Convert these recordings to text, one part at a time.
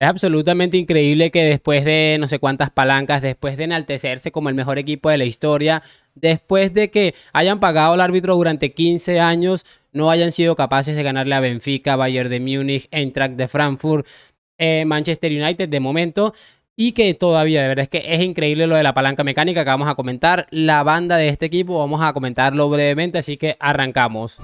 Es absolutamente increíble que después de no sé cuántas palancas, después de enaltecerse como el mejor equipo de la historia, después de que hayan pagado al árbitro durante 15 años, no hayan sido capaces de ganarle a Benfica, Bayern de Múnich, Eintracht de Frankfurt, eh, Manchester United de momento. Y que todavía, de verdad, es que es increíble lo de la palanca mecánica que vamos a comentar. La banda de este equipo, vamos a comentarlo brevemente, así que arrancamos.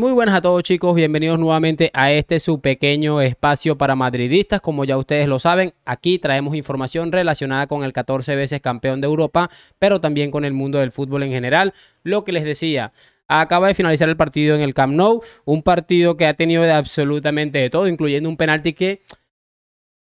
muy buenas a todos chicos, bienvenidos nuevamente a este su pequeño espacio para madridistas. Como ya ustedes lo saben, aquí traemos información relacionada con el 14 veces campeón de Europa, pero también con el mundo del fútbol en general. Lo que les decía, acaba de finalizar el partido en el Camp Nou, un partido que ha tenido absolutamente de todo, incluyendo un penalti que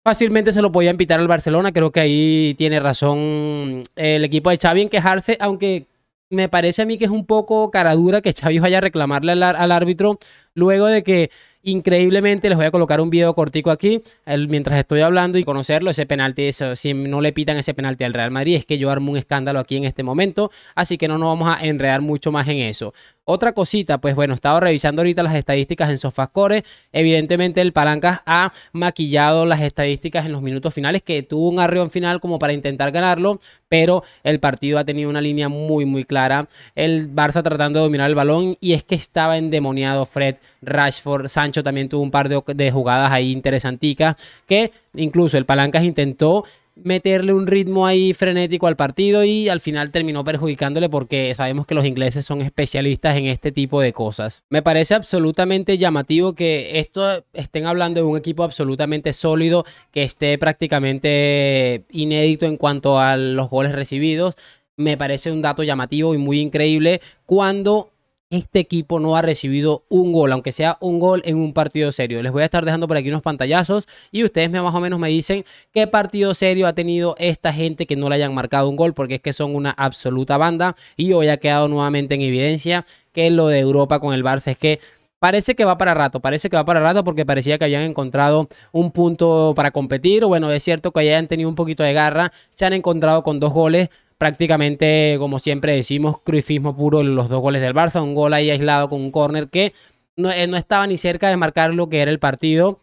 fácilmente se lo podía invitar al Barcelona. Creo que ahí tiene razón el equipo de Xavi en quejarse, aunque me parece a mí que es un poco caradura que Xavi vaya a reclamarle al, al árbitro luego de que Increíblemente les voy a colocar un video cortico aquí mientras estoy hablando y conocerlo, ese penalti, eso, si no le pitan ese penalti al Real Madrid es que yo armo un escándalo aquí en este momento, así que no nos vamos a enredar mucho más en eso. Otra cosita, pues bueno, estaba revisando ahorita las estadísticas en Sofascore. Evidentemente, el Palancas ha maquillado las estadísticas en los minutos finales, que tuvo un arrión final como para intentar ganarlo, pero el partido ha tenido una línea muy, muy clara. El Barça tratando de dominar el balón y es que estaba endemoniado Fred Rashford, Sancho también tuvo un par de, jugadas ahí interesanticas, que incluso el Palancas intentó meterle un ritmo ahí frenético al partido y al final terminó perjudicándole porque sabemos que los ingleses son especialistas en este tipo de cosas. Me parece absolutamente llamativo que esto estén hablando de un equipo absolutamente sólido que esté prácticamente inédito en cuanto a los goles recibidos. Me parece un dato llamativo y muy increíble cuando este equipo no ha recibido un gol, aunque sea un gol en un partido serio. Les voy a estar dejando por aquí unos pantallazos y ustedes más o menos me dicen qué partido serio ha tenido esta gente que no le hayan marcado un gol, porque es que son una absoluta banda y hoy ha quedado nuevamente en evidencia que lo de Europa con el Barça es que parece que va para rato, parece que va para rato porque parecía que habían encontrado un punto para competir. Bueno, es cierto que hayan tenido un poquito de garra, se han encontrado con dos goles, prácticamente, como siempre decimos, crucifismo puro los dos goles del Barça. Un gol ahí aislado con un córner que no, eh, no estaba ni cerca de marcar lo que era el partido.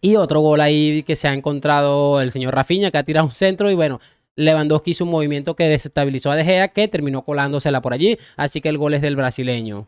Y otro gol ahí que se ha encontrado el señor Rafinha, que ha tirado un centro y bueno, Lewandowski hizo un movimiento que desestabilizó a De Gea, que terminó colándosela por allí, así que el gol es del brasileño.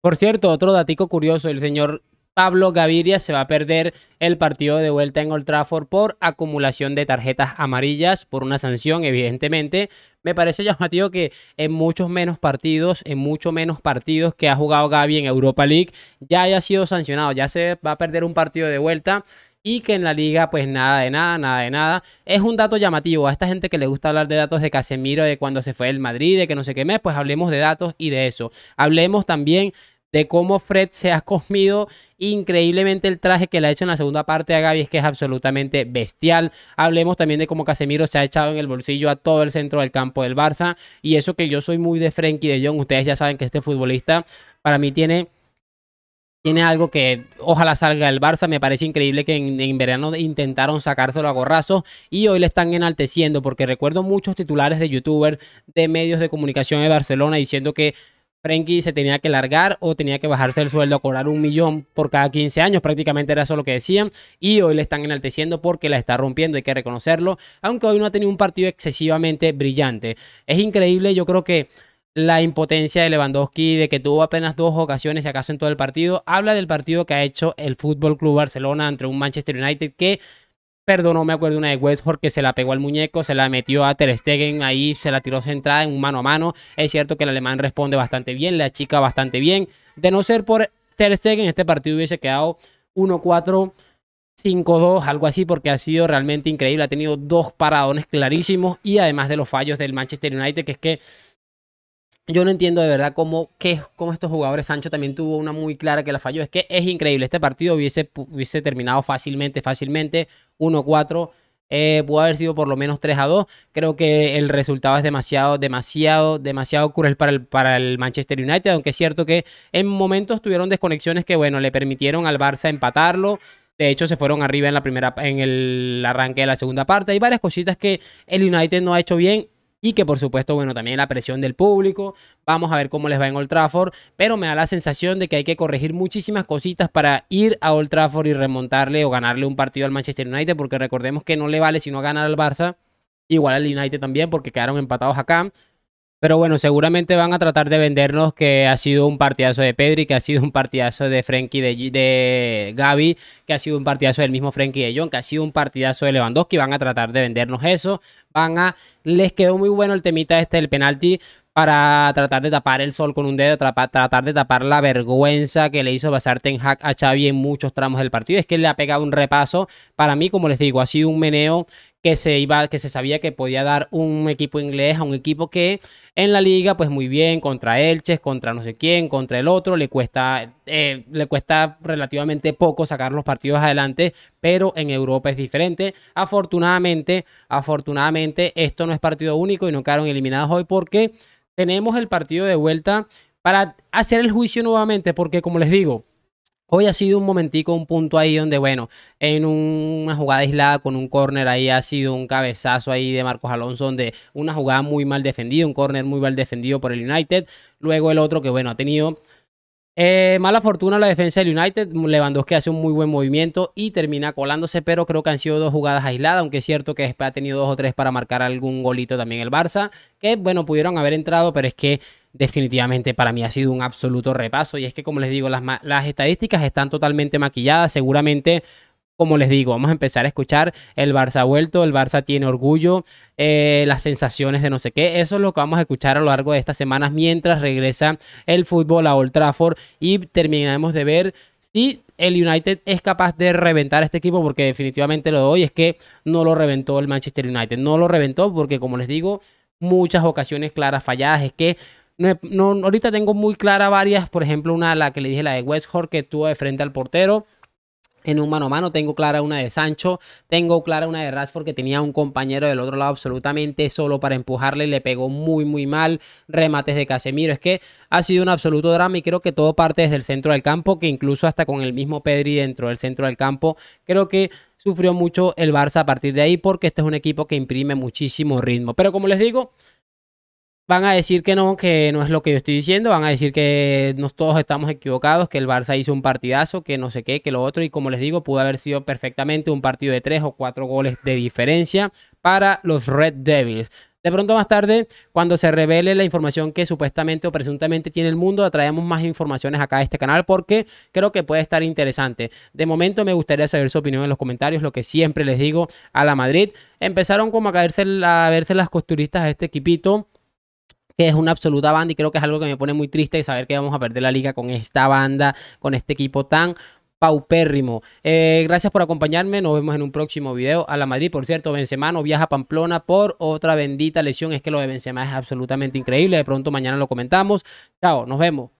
Por cierto, otro datico curioso, el señor Pablo Gaviria se va a perder el partido de vuelta en Old Trafford por acumulación de tarjetas amarillas, por una sanción, evidentemente. Me parece llamativo que en muchos menos partidos, en mucho menos partidos que ha jugado Gavi en Europa League, ya haya sido sancionado, ya se va a perder un partido de vuelta. Y que en la liga, pues nada de nada, nada de nada. Es un dato llamativo. A esta gente que le gusta hablar de datos de Casemiro, de cuando se fue el Madrid, de que no sé qué mes, pues hablemos de datos y de eso. Hablemos también de cómo Fred se ha comido increíblemente el traje que le ha hecho en la segunda parte a Gaby, es que es absolutamente bestial. Hablemos también de cómo Casemiro se ha echado en el bolsillo a todo el centro del campo del Barça. Y eso que yo soy muy de Frenkie de Jong, ustedes ya saben que este futbolista para mí tiene tiene algo que ojalá salga del Barça. Me parece increíble que en, en, verano intentaron sacárselo a gorrazos y hoy le están enalteciendo porque recuerdo muchos titulares de youtubers de medios de comunicación de Barcelona diciendo que Frenkie se tenía que largar o tenía que bajarse el sueldo a cobrar un millón por cada 15 años, prácticamente era eso lo que decían, y hoy le están enalteciendo porque la está rompiendo, hay que reconocerlo, aunque hoy no ha tenido un partido excesivamente brillante. Es increíble, yo creo que la impotencia de Lewandowski, de que tuvo apenas dos ocasiones, si acaso en todo el partido, habla del partido que ha hecho el Fútbol Club Barcelona entre un Manchester United que no me acuerdo, una de Westford que se la pegó al muñeco, se la metió a Ter Stegen ahí, se la tiró centrada en un mano a mano. Es cierto que el alemán responde bastante bien, la chica bastante bien. De no ser por Ter Stegen, este partido hubiese quedado 1-4. 5-2, algo así, porque ha sido realmente increíble. Ha tenido dos paradones clarísimos y además de los fallos del Manchester United, que es que yo no entiendo de verdad cómo, cómo estos jugadores. Sancho también tuvo una muy clara que la falló. Es que es increíble. Este partido hubiese, hubiese terminado fácilmente, fácilmente. 1-4. Eh, pudo haber sido por lo menos 3 a 2. Creo que el resultado es demasiado, demasiado, demasiado cruel para el, para el Manchester United. Aunque es cierto que en momentos tuvieron desconexiones que, bueno, le permitieron al Barça empatarlo. De hecho, se fueron arriba en la primera, en el arranque de la segunda parte. Hay varias cositas que el United no ha hecho bien y que por supuesto, bueno, también la presión del público. Vamos a ver cómo les va en Old Trafford, pero me da la sensación de que hay que corregir muchísimas cositas para ir a Old Trafford y remontarle o ganarle un partido al Manchester United, porque recordemos que no le vale si no gana al Barça, igual al United también, porque quedaron empatados acá. Pero bueno, seguramente van a tratar de vendernos que ha sido un partidazo de Pedri, que ha sido un partidazo de Frenkie, de, de Gaby, que ha sido un partidazo del mismo Frenkie de John, que ha sido un partidazo de Lewandowski. Van a tratar de vendernos eso. Van a. Les quedó muy bueno el temita este del penalti para tratar de tapar el sol con un dedo, tratar de tapar la vergüenza que le hizo basarte en hack a Xavi en muchos tramos del partido. Es que le ha pegado un repaso. Para mí, como les digo, ha sido un meneo que se iba, que se sabía que podía dar un equipo inglés a un equipo que en la liga, pues muy bien, contra Elches, contra no sé quién, contra el otro, le cuesta, eh, le cuesta relativamente poco sacar los partidos adelante, pero en Europa es diferente. Afortunadamente, afortunadamente, esto no es partido único y no quedaron eliminados hoy porque tenemos el partido de vuelta para hacer el juicio nuevamente, porque como les digo, Hoy ha sido un momentico, un punto ahí donde, bueno, en una jugada aislada con un corner ahí ha sido un cabezazo ahí de Marcos Alonso, donde una jugada muy mal defendida, un corner muy mal defendido por el United. Luego el otro que, bueno, ha tenido eh, mala fortuna la defensa del United. Lewandowski hace un muy buen movimiento y termina colándose, pero creo que han sido dos jugadas aisladas, aunque es cierto que después ha tenido dos o tres para marcar algún golito también el Barça, que bueno, pudieron haber entrado, pero es que definitivamente para mí ha sido un absoluto repaso. Y es que, como les digo, las, estadísticas están totalmente maquilladas. Seguramente como les digo, vamos a empezar a escuchar el Barça ha vuelto, el Barça tiene orgullo, eh, las sensaciones de no sé qué. Eso es lo que vamos a escuchar a lo largo de estas semanas mientras regresa el fútbol a Old Trafford y terminaremos de ver si el United es capaz de reventar este equipo porque definitivamente lo doy es que no lo reventó el Manchester United, no lo reventó porque como les digo, muchas ocasiones claras falladas es que no, ahorita tengo muy clara varias, por ejemplo, una la que le dije, la de Westhorn, que estuvo de frente al portero. En un mano a mano tengo clara una de Sancho, tengo clara una de Rashford que tenía un compañero del otro lado absolutamente solo para empujarle, y le pegó muy muy mal, remates de Casemiro, es que ha sido un absoluto drama y creo que todo parte desde el centro del campo, que incluso hasta con el mismo Pedri dentro del centro del campo, creo que sufrió mucho el Barça a partir de ahí porque este es un equipo que imprime muchísimo ritmo. Pero como les digo, Van a decir que no, que no es lo que yo estoy diciendo, van a decir que no todos estamos equivocados, que el Barça hizo un partidazo, que no sé qué, que lo otro, y como les digo, pudo haber sido perfectamente un partido de tres o cuatro goles de diferencia para los Red Devils. De pronto más tarde, cuando se revele la información que supuestamente o presuntamente tiene el mundo, traemos más informaciones acá a este canal porque creo que puede estar interesante. De momento me gustaría saber su opinión en los comentarios, lo que siempre les digo a la Madrid. Empezaron como a caerse a verse las costuristas a este equipito que es una absoluta banda y creo que es algo que me pone muy triste saber que vamos a perder la liga con esta banda, con este equipo tan paupérrimo. Eh, gracias por acompañarme. Nos vemos en un próximo video. A la Madrid, por cierto, Benzema no viaja a Pamplona por otra bendita lesión. Es que lo de Benzema es absolutamente increíble. De pronto mañana lo comentamos. Chao, nos vemos.